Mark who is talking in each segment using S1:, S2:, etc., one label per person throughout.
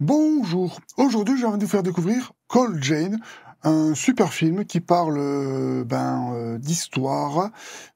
S1: Bonjour, aujourd'hui j'ai envie de vous faire découvrir Cold Jane, un super film qui parle euh, ben, euh, d'histoire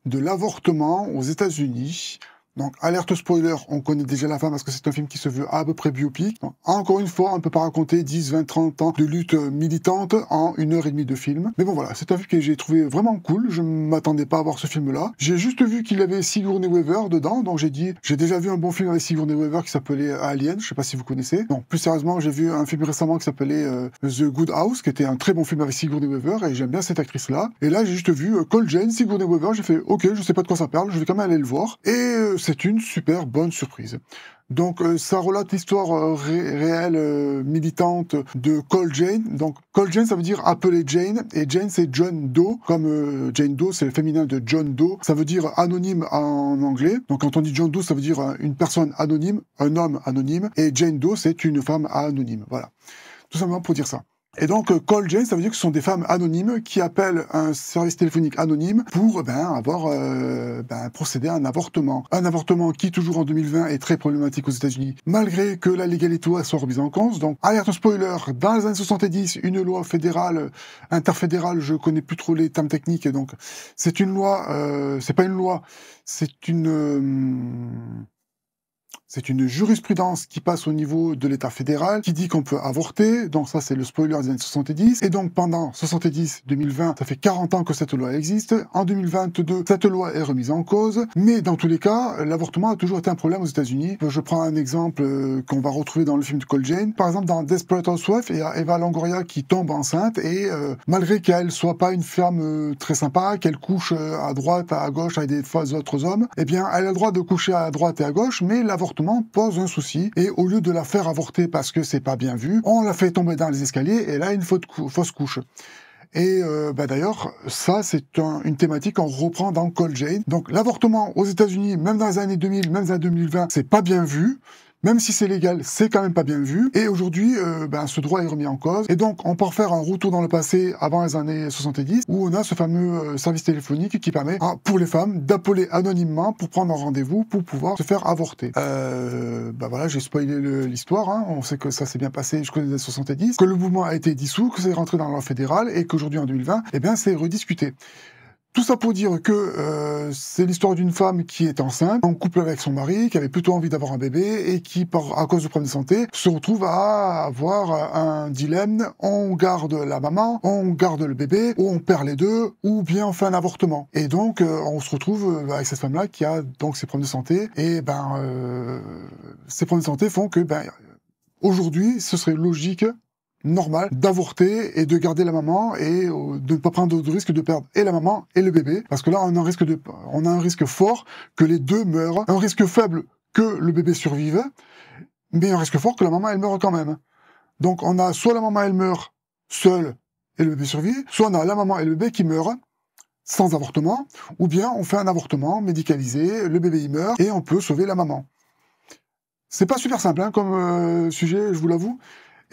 S1: de l'avortement aux États-Unis donc, alerte spoiler, on connaît déjà la fin parce que c'est un film qui se veut à peu près biopic. encore une fois, on ne peut pas raconter 10, 20, 30 ans de lutte militante en une heure et demie de film. Mais bon, voilà, c'est un film que j'ai trouvé vraiment cool. Je ne m'attendais pas à voir ce film-là. J'ai juste vu qu'il avait Sigourney Weaver dedans, donc j'ai dit, j'ai déjà vu un bon film avec Sigourney Weaver qui s'appelait Alien, je sais pas si vous connaissez. Donc, plus sérieusement, j'ai vu un film récemment qui s'appelait euh, The Good House, qui était un très bon film avec Sigourney Weaver, et j'aime bien cette actrice-là. Et là, j'ai juste vu euh, Jane, Sigourney Weaver, j'ai fait, ok, je sais pas de quoi ça parle, je vais quand même aller le voir. Euh, c'est une super bonne surprise. Donc euh, ça relate l'histoire euh, réelle euh, militante de Cole Jane. Donc Cole Jane ça veut dire appeler Jane et Jane c'est John Doe comme Jane Doe c'est le féminin de John Doe. Ça veut dire anonyme en anglais. Donc quand on dit John Doe ça veut dire une personne anonyme, un homme anonyme et Jane Doe c'est une femme anonyme. Voilà. Tout simplement pour dire ça. Et donc, euh, call Jane, ça veut dire que ce sont des femmes anonymes qui appellent un service téléphonique anonyme pour euh, ben, avoir euh, ben, procédé à un avortement. Un avortement qui, toujours en 2020, est très problématique aux États-Unis, malgré que la légalité soit remise en cause. Donc, alerte spoiler, dans les années 70, une loi fédérale, interfédérale, je connais plus trop les termes techniques, donc c'est une loi, c'est pas une loi, c'est une... C'est une jurisprudence qui passe au niveau de l'État fédéral, qui dit qu'on peut avorter. Donc ça, c'est le spoiler des années 70. Et donc pendant 70-2020, ça fait 40 ans que cette loi existe. En 2022, cette loi est remise en cause. Mais dans tous les cas, l'avortement a toujours été un problème aux États-Unis. Je prends un exemple euh, qu'on va retrouver dans le film de Cole Jane. Par exemple, dans Desperate Housewives, il y a Eva Longoria qui tombe enceinte et euh, malgré qu'elle soit pas une femme euh, très sympa, qu'elle couche à droite, à gauche avec des fois d'autres hommes, eh bien, elle a le droit de coucher à droite et à gauche, mais l'avortement pose un souci et au lieu de la faire avorter parce que c'est pas bien vu, on la fait tomber dans les escaliers et là une fausse couche. Et euh, bah, d'ailleurs, ça, c'est une thématique qu'on reprend dans Cold Jane Donc l'avortement aux États-Unis, même dans les années 2000, même dans 2020, c'est pas bien vu. Même si c'est légal, c'est quand même pas bien vu. Et aujourd'hui, euh, ben, ce droit est remis en cause. Et donc, on peut faire un retour dans le passé avant les années 70, où on a ce fameux euh, service téléphonique qui permet hein, pour les femmes d'appeler anonymement pour prendre un rendez-vous pour pouvoir se faire avorter. Euh, ben voilà, j'ai spoilé l'histoire. Hein. On sait que ça s'est bien passé jusqu'aux années 70, que le mouvement a été dissous, que c'est rentré dans la loi fédérale et qu'aujourd'hui en 2020, eh bien, c'est rediscuté. Tout ça pour dire que euh, c'est l'histoire d'une femme qui est enceinte, en couple avec son mari, qui avait plutôt envie d'avoir un bébé et qui, par, à cause de problèmes de santé, se retrouve à avoir un dilemme on garde la maman, on garde le bébé, ou on perd les deux, ou bien on fait un avortement. Et donc, euh, on se retrouve euh, avec cette femme-là qui a donc ses problèmes de santé. Et ben, ces problèmes de santé font que ben aujourd'hui, ce serait logique normal d'avorter et de garder la maman et euh, de ne pas prendre de risque de perdre et la maman et le bébé. Parce que là, on a un risque, de, on a un risque fort que les deux meurent, un risque faible que le bébé survive, mais un risque fort que la maman, elle meure quand même. Donc on a soit la maman, elle meurt seule et le bébé survit, soit on a la maman et le bébé qui meurent sans avortement, ou bien on fait un avortement médicalisé, le bébé y meurt et on peut sauver la maman. C'est pas super simple hein, comme euh, sujet, je vous l'avoue.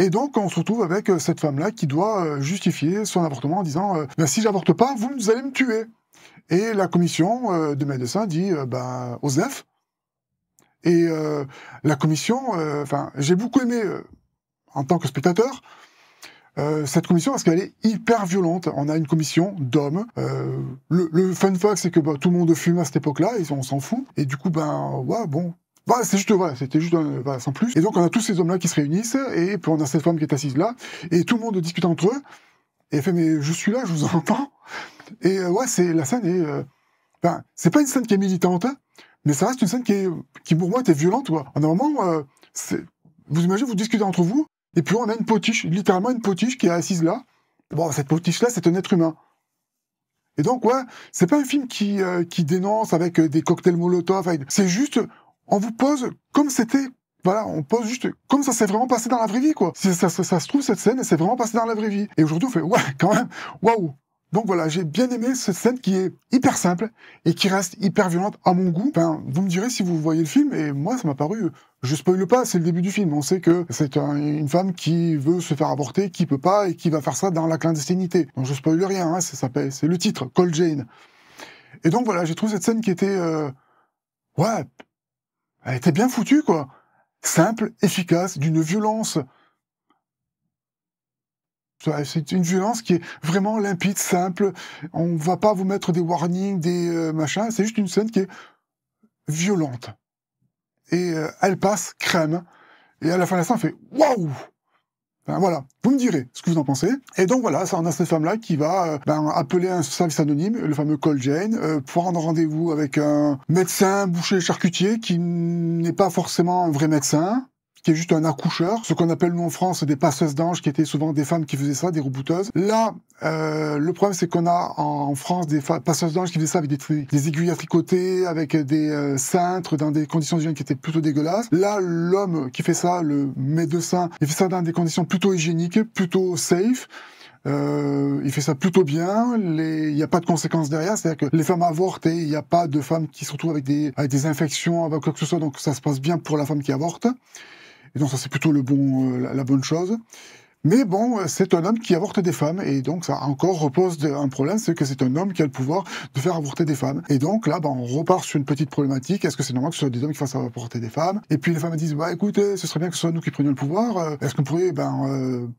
S1: Et donc, on se retrouve avec euh, cette femme-là qui doit euh, justifier son avortement en disant euh, ben, Si j'avorte pas, vous allez me tuer. Et la commission de médecins dit ben, Osef. Et la commission, enfin, j'ai beaucoup aimé en tant que spectateur. cette commission, parce qu'elle est hyper violente. On a une commission d'hommes. Le, fun fact, c'est que ben, tout le monde fume à cette époque-là, et on s'en fout. Et du coup, ben, ouais, bon, bah, c'est juste, voilà, c'était juste un, bah, sans plus. Et donc, on a tous ces hommes-là qui se réunissent, et puis on a cette femme qui est assise là, et tout le monde discute entre eux, et elle fait, mais je suis là, je vous entends. Et euh, ouais, c'est, la scène est, euh, ben, c'est pas une scène qui est militante, hein, mais ça reste une scène qui est, qui pour moi était violente, quoi. En un moment, euh, vous imaginez, vous discutez entre vous, et puis on a une potiche, littéralement une potiche qui est assise là. Bon, cette potiche-là, c'est un être humain. Et donc, ouais, c'est pas un film qui, euh, qui dénonce avec des cocktails Molotov. C'est juste, on vous pose comme c'était. Voilà, on pose juste comme ça s'est vraiment passé dans la vraie vie, quoi. Ça, se trouve, cette scène, c'est s'est vraiment passé dans la vraie vie. Et aujourd'hui, on fait, ouais, quand même, waouh, donc voilà, j'ai bien aimé cette scène qui est hyper simple et qui reste hyper violente à mon goût. Enfin, vous me direz si vous voyez le film et moi ça m'a paru, je spoile pas, c'est le début du film. On sait que c'est une femme qui veut se faire avorter, qui peut pas et qui va faire ça dans la clandestinité. Donc je spoil rien, hein, ça c'est le titre, Cold Jane. Et donc voilà, j'ai trouvé cette scène qui était, euh, ouais, elle était bien foutue, quoi. Simple, efficace, d'une violence. C'est une violence qui est vraiment limpide, simple. On va pas vous mettre des warnings, des euh, machins. C'est juste une scène qui est violente. Et euh, elle passe crème. Et à la fin de la scène, on fait waouh ben voilà, vous me direz ce que vous en pensez. Et donc voilà, ça, on a cette femme-là qui va euh, ben, appeler un service anonyme, le fameux call Jane, euh, pour rendre rendez-vous avec un médecin boucher charcutier qui n'est pas forcément un vrai médecin, qui est juste un accoucheur, ce qu'on appelle nous en France des passeuses d'anges, qui étaient souvent des femmes qui faisaient ça, des rebouteuses. Là, euh, le problème c'est qu'on a en France des passeuses d'anges qui faisaient ça avec des, aiguilles à tricoter, avec des euh, cintres, dans des conditions d'hygiène qui étaient plutôt dégueulasses. Là, l'homme qui fait ça, le médecin, il fait ça dans des conditions plutôt hygiéniques, plutôt safe. Euh, il fait ça plutôt bien. Il n'y a pas de conséquences derrière. C'est-à-dire que les femmes avortent et il n'y a pas de femmes qui se retrouvent avec des, avec des infections, avec quoi que ce soit. Donc ça se passe bien pour la femme qui avorte. Et donc ça, c'est plutôt le bon, euh, la, bonne chose. Mais bon, euh, c'est un homme qui avorte des femmes, et donc ça encore repose un problème, c'est que c'est un homme qui a le pouvoir de faire avorter des femmes. Et donc là, ben on repart sur une petite problématique, est-ce que c'est normal que ce soit des hommes qui fassent avorter des femmes Et puis les femmes disent, bah écoutez, ce serait bien que ce soit nous qui prenions le pouvoir, euh, est-ce qu'on pourrait ben,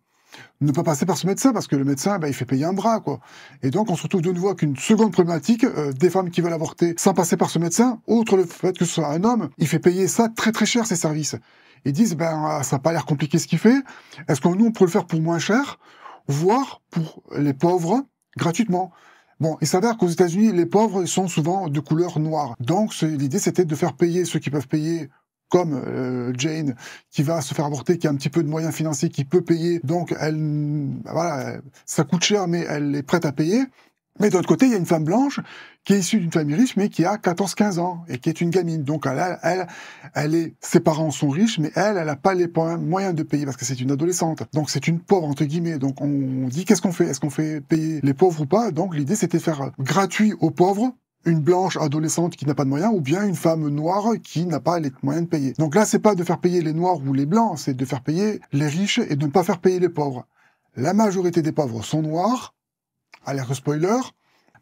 S1: ne pas passer par ce médecin, parce que le médecin, ben, il fait payer un bras, quoi. Et donc, on se retrouve de nouveau avec une seconde problématique, euh, des femmes qui veulent avorter sans passer par ce médecin, autre le fait que ce soit un homme, il fait payer ça très très cher, ses services. Ils disent, ben, ah, ça n'a pas l'air compliqué ce qu'il fait, est-ce que nous, on pourrait le faire pour moins cher, voire pour les pauvres, gratuitement Bon, il s'avère qu'aux États-Unis, les pauvres sont souvent de couleur noire. Donc, l'idée, c'était de faire payer ceux qui peuvent payer comme euh, Jane, qui va se faire avorter, qui a un petit peu de moyens financiers, qui peut payer. Donc, elle, voilà, ça coûte cher, mais elle est prête à payer. Mais d'autre côté, il y a une femme blanche qui est issue d'une famille riche, mais qui a 14-15 ans et qui est une gamine. Donc, elle, elle, elle est, ses parents sont riches, mais elle, elle n'a pas les moyens de payer parce que c'est une adolescente. Donc, c'est une pauvre, entre guillemets. Donc, on dit qu'est-ce qu'on fait Est-ce qu'on fait payer les pauvres ou pas Donc, l'idée, c'était de faire gratuit aux pauvres une blanche adolescente qui n'a pas de moyens ou bien une femme noire qui n'a pas les moyens de payer. Donc là, c'est pas de faire payer les noirs ou les blancs, c'est de faire payer les riches et de ne pas faire payer les pauvres. La majorité des pauvres sont noirs, alerte spoiler,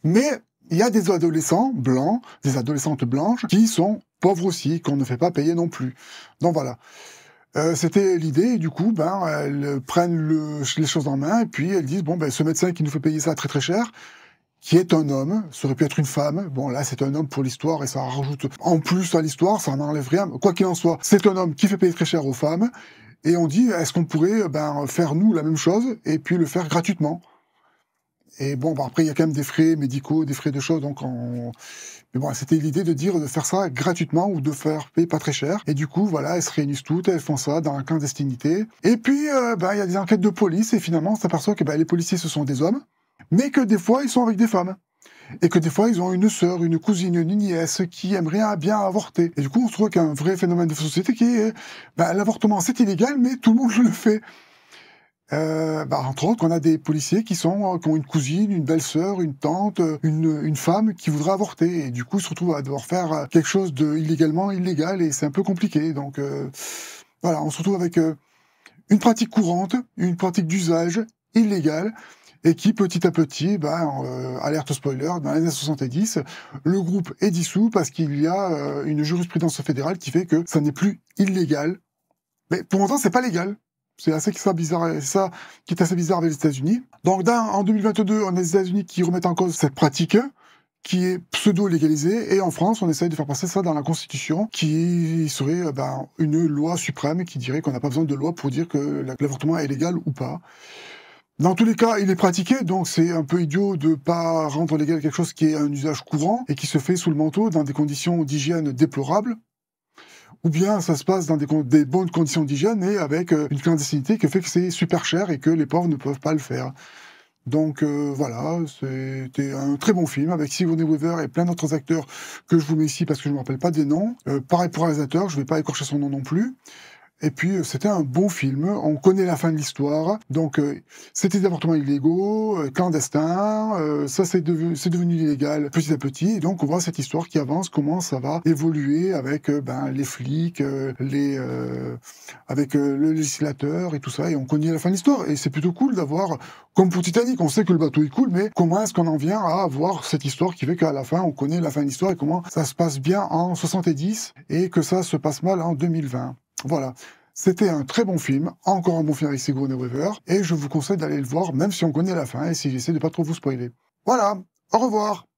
S1: mais il y a des adolescents blancs, des adolescentes blanches qui sont pauvres aussi, qu'on ne fait pas payer non plus. Donc voilà. Euh, c'était l'idée, du coup, ben, elles prennent le, les choses en main, et puis elles disent, bon, ben, ce médecin qui nous fait payer ça très très cher, qui est un homme, ça aurait pu être une femme, bon là c'est un homme pour l'histoire et ça rajoute en plus à l'histoire, ça enlève rien, quoi qu'il en soit, c'est un homme qui fait payer très cher aux femmes, et on dit est-ce qu'on pourrait ben, faire nous la même chose et puis le faire gratuitement et bon, ben, après, il y a quand même des frais médicaux, des frais de choses. Donc, on... mais bon, c'était l'idée de dire de faire ça gratuitement ou de faire payer pas très cher. Et du coup, voilà, elles se réunissent toutes, elles font ça dans la clandestinité. Et puis, euh, ben, il y a des enquêtes de police et finalement, on s'aperçoit que ben les policiers, ce sont des hommes mais que des fois ils sont avec des femmes. Et que des fois ils ont une sœur, une cousine, une nièce qui aimerait bien avorter. Et du coup on se trouve qu'un vrai phénomène de société qui est bah, l'avortement c'est illégal mais tout le monde le fait. Euh, bah, entre autres, on a des policiers qui sont euh, qui ont une cousine, une belle-sœur, une tante, euh, une, une femme qui voudrait avorter et du coup ils se retrouvent à devoir faire euh, quelque chose de illégalement illégal et c'est un peu compliqué. Donc euh, voilà, on se retrouve avec une pratique courante, une pratique d'usage illégale et qui petit à petit, ben, euh, alerte spoiler, dans les années 70, le groupe est dissous parce qu'il y a euh, une jurisprudence fédérale qui fait que ça n'est plus illégal. Mais pour autant, c'est pas légal. C'est assez ça bizarre, ça qui est assez bizarre avec les États-Unis. Donc, en 2022, on a les États-Unis qui remettent en cause cette pratique qui est pseudo-légalisée, et en France, on essaye de faire passer ça dans la Constitution, qui serait euh, ben, une loi suprême qui dirait qu'on n'a pas besoin de loi pour dire que l'avortement est légal ou pas. Dans tous les cas, il est pratiqué, donc c'est un peu idiot de pas rendre légal quelque chose qui est un usage courant et qui se fait sous le manteau dans des conditions d'hygiène déplorables. Ou bien ça se passe dans des, des bonnes conditions d'hygiène et avec euh, une clandestinité qui fait que c'est super cher et que les pauvres ne peuvent pas le faire. Donc euh, voilà, c'était un très bon film avec Sigourney Weaver et plein d'autres acteurs que je vous mets ici parce que je ne me rappelle pas des noms. Euh, pareil pour réalisateur, je ne vais pas écorcher son nom non plus. Et puis, euh, c'était un bon film. On connaît la fin de l'histoire. Donc, euh, c'était des avortements illégaux, euh, clandestins. ça, c'est devenu, devenu, illégal petit à petit. Et donc, on voit cette histoire qui avance, comment ça va évoluer avec ben, les flics, les, avec le législateur et tout ça. Et on connaît la fin de l'histoire. Et c'est plutôt cool d'avoir, comme pour Titanic, on sait que le bateau est cool, mais comment est-ce qu'on en vient à avoir cette histoire qui fait qu'à la fin, on connaît la fin de l'histoire et comment ça se passe bien en 70 et que ça se passe mal en 2020. Voilà. C'était un très bon film, encore un bon film avec Sigourney Weaver, et je vous conseille d'aller le voir, même si on connaît la fin, et si j'essaie de pas trop vous spoiler. Voilà, au revoir